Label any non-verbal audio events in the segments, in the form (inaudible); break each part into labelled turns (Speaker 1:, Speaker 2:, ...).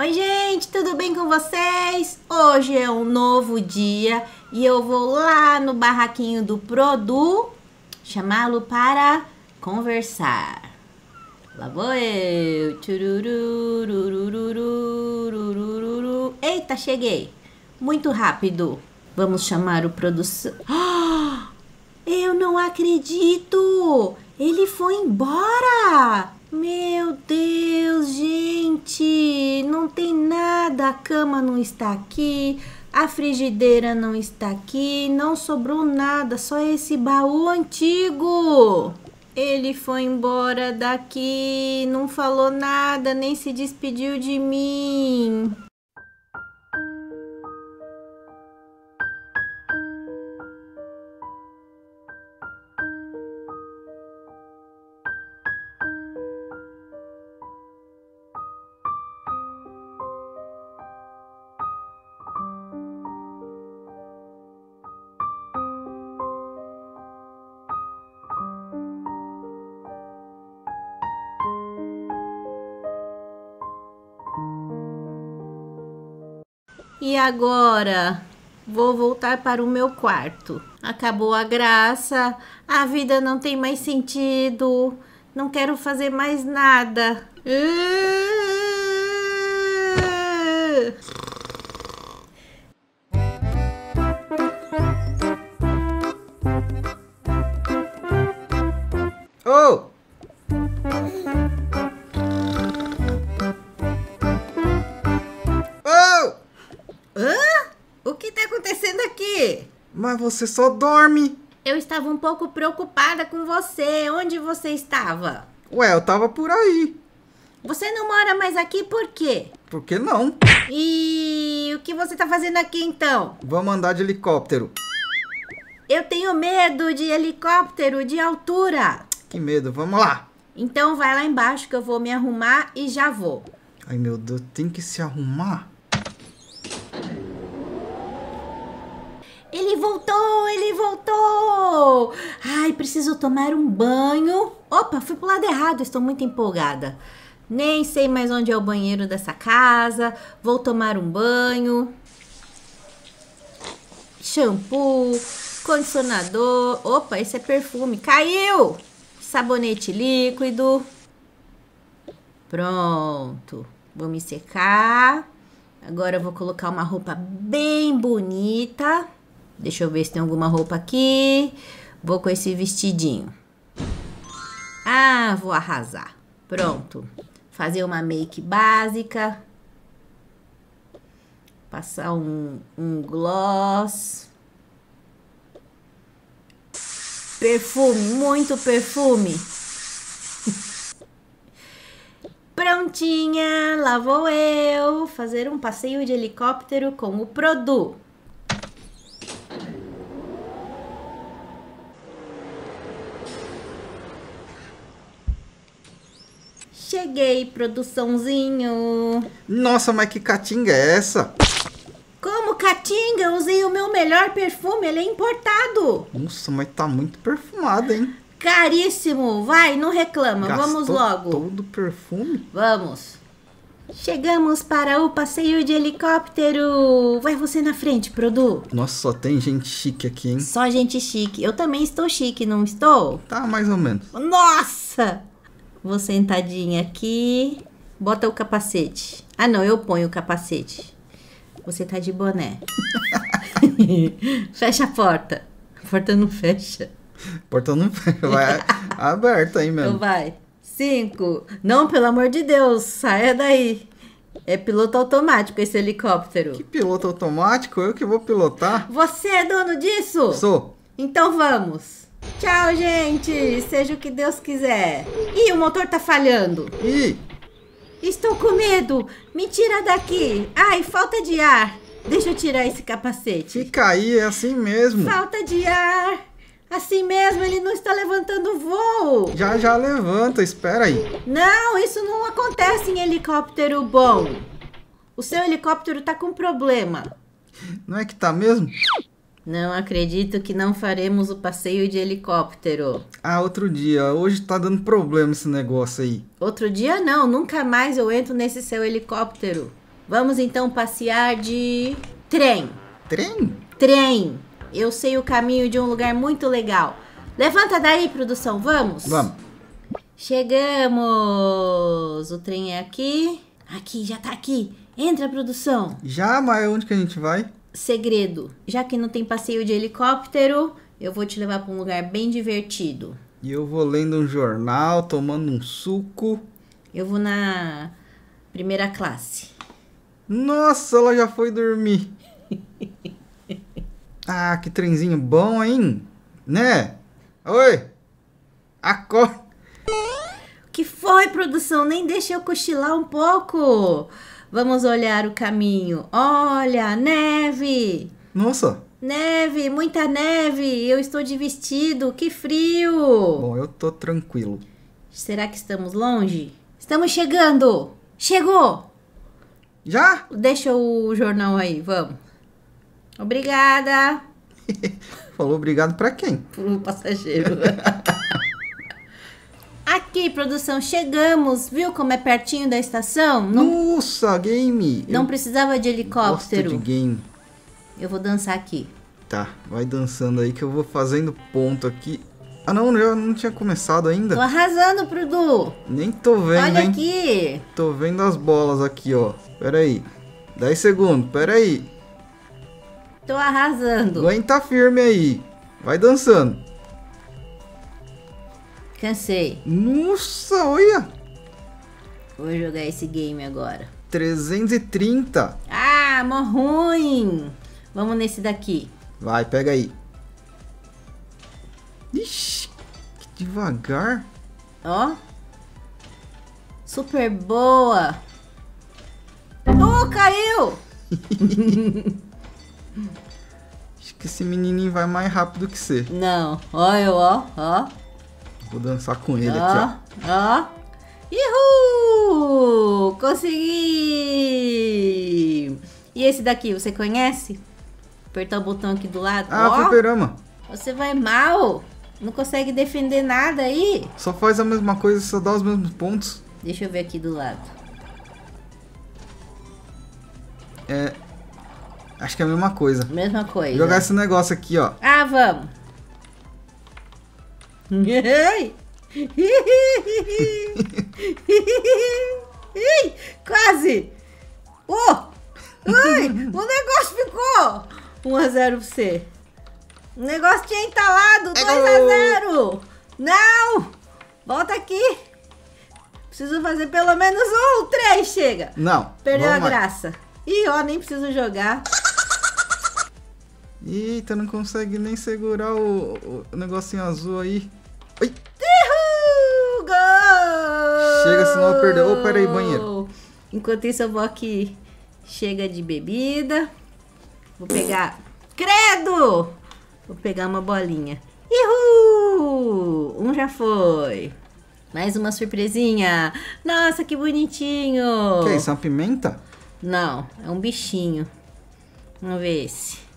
Speaker 1: Oi, gente, tudo bem com vocês? Hoje é um novo dia e eu vou lá no barraquinho do Produ chamá-lo para conversar. Lá vou eu. Eita, cheguei. Muito rápido. Vamos chamar o produção. (gasps) eu não acredito! Ele foi embora! Meu Deus, gente, não tem nada, a cama não está aqui, a frigideira não está aqui, não sobrou nada, só esse baú antigo. Ele foi embora daqui, não falou nada, nem se despediu de mim. E agora vou voltar para o meu quarto. Acabou a graça, a vida não tem mais sentido, não quero fazer mais nada. Oh! Mas você só dorme. Eu estava um pouco preocupada com você. Onde você estava?
Speaker 2: Ué, eu tava por
Speaker 1: aí. Você não mora mais aqui por quê?
Speaker 2: Por que não?
Speaker 1: E o que você tá fazendo aqui então?
Speaker 2: Vamos andar de helicóptero.
Speaker 1: Eu tenho medo de helicóptero de altura.
Speaker 2: Que medo, vamos lá.
Speaker 1: Então vai lá embaixo que eu vou me arrumar e já vou.
Speaker 2: Ai meu Deus, tem que se arrumar?
Speaker 1: Ele voltou, ele voltou! Ai, preciso tomar um banho. Opa, fui pro lado errado, estou muito empolgada. Nem sei mais onde é o banheiro dessa casa. Vou tomar um banho. Shampoo, condicionador. Opa, esse é perfume. Caiu! Sabonete líquido. Pronto. Vou me secar. Agora eu vou colocar uma roupa bem bonita. Deixa eu ver se tem alguma roupa aqui. Vou com esse vestidinho. Ah, vou arrasar. Pronto. Fazer uma make básica. Passar um, um gloss. Perfume, muito perfume. (laughs) Prontinha, lá vou eu fazer um passeio de helicóptero com o Produ. Cheguei, produçãozinho.
Speaker 2: Nossa, mas que catinga é essa?
Speaker 1: Como catinga? Usei o meu melhor perfume, ele é importado.
Speaker 2: Nossa, mas tá muito
Speaker 1: perfumado, hein? Caríssimo, vai, não reclama, Gastou vamos logo. todo perfume? Vamos. Chegamos para o passeio de helicóptero. Vai você na frente, Produ.
Speaker 2: Nossa, só tem gente chique aqui, hein?
Speaker 1: Só gente chique. Eu também estou chique, não estou? Tá, mais ou menos. Nossa! Vou sentadinha aqui. Bota o capacete. Ah, não, eu ponho o capacete. Você tá de boné.
Speaker 2: (laughs)
Speaker 1: fecha a porta. A porta não fecha.
Speaker 2: A porta não fecha. Vai (laughs) aberta aí mesmo. Então
Speaker 1: vai. Cinco. Não, pelo amor de Deus, saia daí. É piloto automático esse helicóptero. Que piloto automático? Eu que vou pilotar? Você é dono disso? Sou. Então vamos. Tchau, gente. Seja o que Deus quiser. Ih, o motor tá falhando. Ih. Estou com medo. Me tira daqui. Ai, falta de ar. Deixa eu tirar esse capacete. Fica
Speaker 2: aí, é assim mesmo.
Speaker 1: Falta de ar. Assim mesmo, ele não está levantando voo.
Speaker 2: Já, já levanta, espera aí.
Speaker 1: Não, isso não acontece em helicóptero bom. O seu helicóptero tá com problema. Não é que tá mesmo? Não acredito que não faremos o passeio de helicóptero.
Speaker 2: Ah, outro dia. Hoje tá dando problema esse negócio aí.
Speaker 1: Outro dia não, nunca mais eu entro nesse seu helicóptero. Vamos então passear de trem. Trem? Trem. Eu sei o caminho de um lugar muito legal. Levanta daí, produção, vamos? Vamos. Chegamos. O trem é aqui. Aqui, já tá aqui. Entra, produção. Já, mas onde que a gente vai? segredo. Já que não tem passeio de helicóptero, eu vou te levar para um lugar bem divertido.
Speaker 2: E eu vou lendo um jornal, tomando um suco.
Speaker 1: Eu vou na primeira
Speaker 2: classe. Nossa, ela já foi dormir. (laughs) ah, que trenzinho bom, hein? Né? Oi! Acorda! Que foi, produção? Nem deixa eu cochilar um pouco!
Speaker 1: Vamos olhar o caminho. Olha, neve! Nossa! Neve, muita neve! Eu estou de vestido, que frio!
Speaker 2: Bom, eu tô tranquilo.
Speaker 1: Será que estamos longe? Estamos chegando! Chegou! Já? Deixa o jornal aí, vamos. Obrigada!
Speaker 2: (laughs) Falou obrigado para quem?
Speaker 1: Pro passageiro. (laughs) Aqui, produção, chegamos. Viu como é pertinho da estação? Não,
Speaker 2: Nossa, game! não Eu
Speaker 1: precisava de helicóptero. Gosto de game. Eu vou dançar aqui.
Speaker 2: Tá, vai dançando aí que eu vou fazendo ponto aqui. Ah não, eu não tinha começado Tô ainda.
Speaker 1: arrasando, Prudu.
Speaker 2: Nem tô vendo, Olha hein?
Speaker 1: aqui.
Speaker 2: Tô vendo as bolas aqui, ó. Pera aí. 10 segundos, pera aí. Tô arrasando. Aguenta firme aí. Vai dançando.
Speaker 1: Cansei. Nossa, olha! Vou jogar esse game agora.
Speaker 2: 330.
Speaker 1: Ah, mó ruim. Vamos nesse daqui.
Speaker 2: Vai, pega aí. Ixi, que devagar.
Speaker 1: Ó. Super boa. Oh, caiu! (laughs)
Speaker 2: Acho que esse menininho vai mais rápido que você. Não. Olha, ó, ó. Vou dançar com ele aqui, ó.
Speaker 1: Ó. Uhul! Consegui! E esse daqui, você conhece? Apertar o botão aqui do lado. Ah, ó, fliperama. Você vai mal. Não consegue defender nada
Speaker 2: aí. Só faz a mesma coisa, só dá os mesmos pontos. Deixa eu ver aqui do lado. É... Acho que é a mesma coisa. Mesma coisa. Jogar esse negócio aqui, ó.
Speaker 1: Ah, vamos. Ei, Quase! Oh! Ai! O negócio ficou! 1x0 pra você. O negócio tinha entalado. 2x0. Não! Volta aqui. Preciso fazer pelo menos um. Três, chega.
Speaker 2: Não. Perdeu a mais. graça.
Speaker 1: Ih, ó, nem preciso jogar.
Speaker 2: Eita, não consegue nem segurar o, o negocinho azul aí. Oi! gol! Chega, senão eu perder. Oh, peraí, aí, banheiro.
Speaker 1: Enquanto isso, eu vou aqui. Chega de bebida. Vou pegar. Credo! Vou pegar uma bolinha. Uhul! Um já foi. Mais uma surpresinha. Nossa, que bonitinho. Que é isso? É
Speaker 2: uma pimenta?
Speaker 1: Não, é um
Speaker 2: bichinho. Vamos ver esse.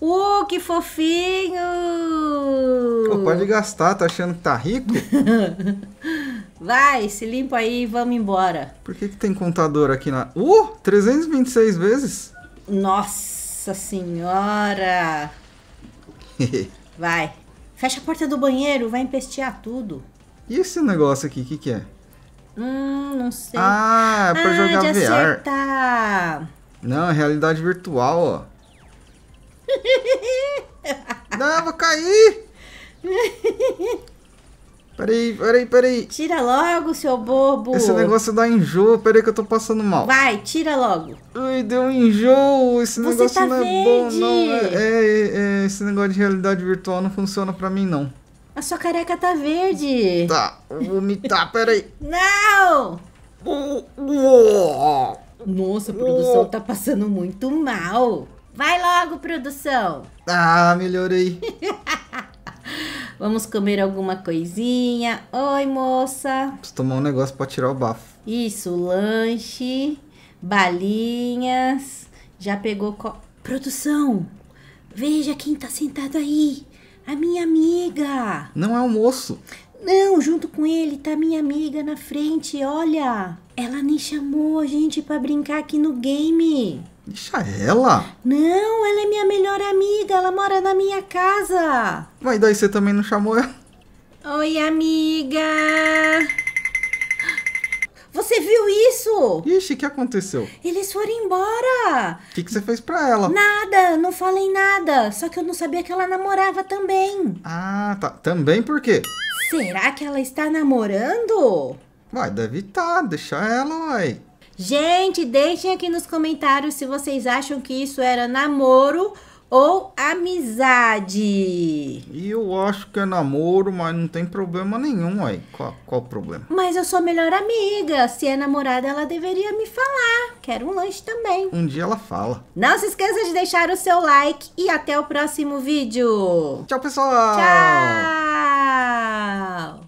Speaker 2: Uh, que fofinho! Pô, pode gastar, tá achando que tá rico?
Speaker 1: (laughs) Vai, se limpa aí e vamos embora.
Speaker 2: Por que, que tem contador aqui na. Uh! 326 vezes?
Speaker 1: Nossa senhora! (laughs) vai. Fecha a porta do banheiro, vai empestear tudo.
Speaker 2: E esse negócio aqui, o que, que é?
Speaker 1: Hum, não sei. Ah, é pra ah, jogar VR.
Speaker 2: Acertar. Não, é realidade virtual, ó.
Speaker 1: Não, vou cair! (laughs) Peraí, peraí, peraí. Tira logo, seu bobo. Esse negócio
Speaker 2: dá enjoo. Peraí que eu tô passando mal.
Speaker 1: Vai, tira logo. Ai, deu enjoo. Esse Você negócio tá não verde. é bom, não. É,
Speaker 2: é, é, esse negócio de realidade virtual não funciona pra mim, não. A sua careca tá verde. Tá, vou vomitar, peraí. Não! Uh, uh, uh.
Speaker 1: Nossa, a produção tá passando muito mal. Vai logo, produção. Ah, melhorei. (laughs) Vamos comer alguma coisinha. Oi, moça.
Speaker 2: Preciso tomar um negócio para tirar o bafo.
Speaker 1: Isso, lanche, balinhas. Já pegou. Co... Produção, veja quem tá sentado aí. A minha amiga. Não é o moço? Não, junto com ele tá minha amiga na frente, olha. Ela nem chamou a gente para brincar aqui no game. Deixa ela. Não, ela é minha melhor amiga. Ela mora na minha casa. Mas daí você também não chamou ela? Oi, amiga. Você viu isso? Ixi, o que aconteceu? Eles foram embora. O que, que você fez pra ela? Nada, não falei nada. Só que eu não sabia que ela namorava também. Ah, tá.
Speaker 2: Também por quê?
Speaker 1: Será que ela está namorando? Vai, deve estar. Tá. Deixa ela, ué. Gente, deixem aqui nos comentários se vocês acham que isso era namoro ou
Speaker 2: amizade? E eu acho que é namoro, mas não tem problema nenhum aí. Qual, qual o problema?
Speaker 1: Mas eu sou melhor amiga. Se é namorada, ela deveria me falar. Quero um lanche também. Um dia
Speaker 2: ela fala.
Speaker 1: Não se esqueça de deixar o seu like e até o próximo vídeo. Tchau, pessoal. Tchau.